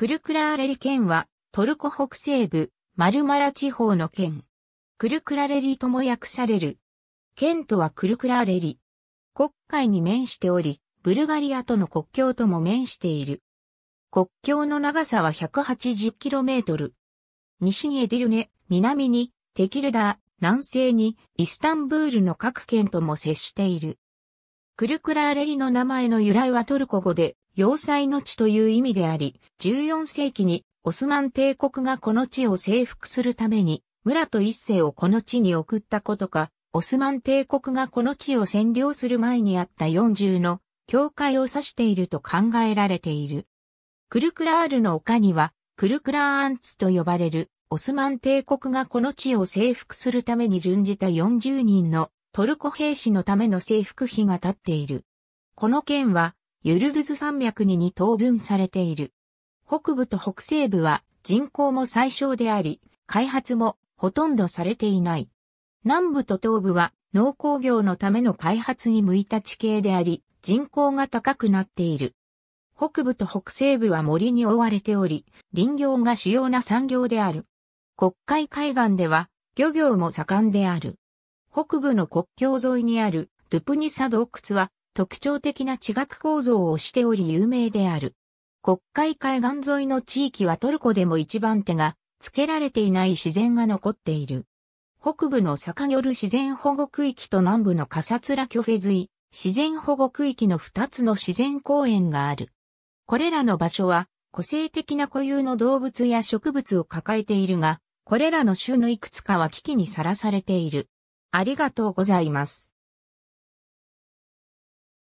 クルクラーレリ県は、トルコ北西部、マルマラ地方の県。クルクラレリとも訳される。県とはクルクラーレリ。国会に面しており、ブルガリアとの国境とも面している。国境の長さは 180km。西にエディルネ、南にテキルダー、南西にイスタンブールの各県とも接している。クルクラーレリの名前の由来はトルコ語で、要塞の地という意味であり、14世紀にオスマン帝国がこの地を征服するために、村と一世をこの地に送ったことか、オスマン帝国がこの地を占領する前にあった40の教会を指していると考えられている。クルクラールの丘には、クルクラーアンツと呼ばれる、オスマン帝国がこの地を征服するために準じた40人のトルコ兵士のための征服費が立っている。この県は、ユルズズ山脈に二等分されている。北部と北西部は人口も最小であり、開発もほとんどされていない。南部と東部は農工業のための開発に向いた地形であり、人口が高くなっている。北部と北西部は森に覆われており、林業が主要な産業である。国会海岸では漁業も盛んである。北部の国境沿いにあるドゥプニサ洞窟は特徴的な地学構造をしており有名である。国会海岸沿いの地域はトルコでも一番手が付けられていない自然が残っている。北部の坂よル自然保護区域と南部のカサツラキョフェズイ自然保護区域の2つの自然公園がある。これらの場所は個性的な固有の動物や植物を抱えているが、これらの種のいくつかは危機にさらされている。ありがとうございます。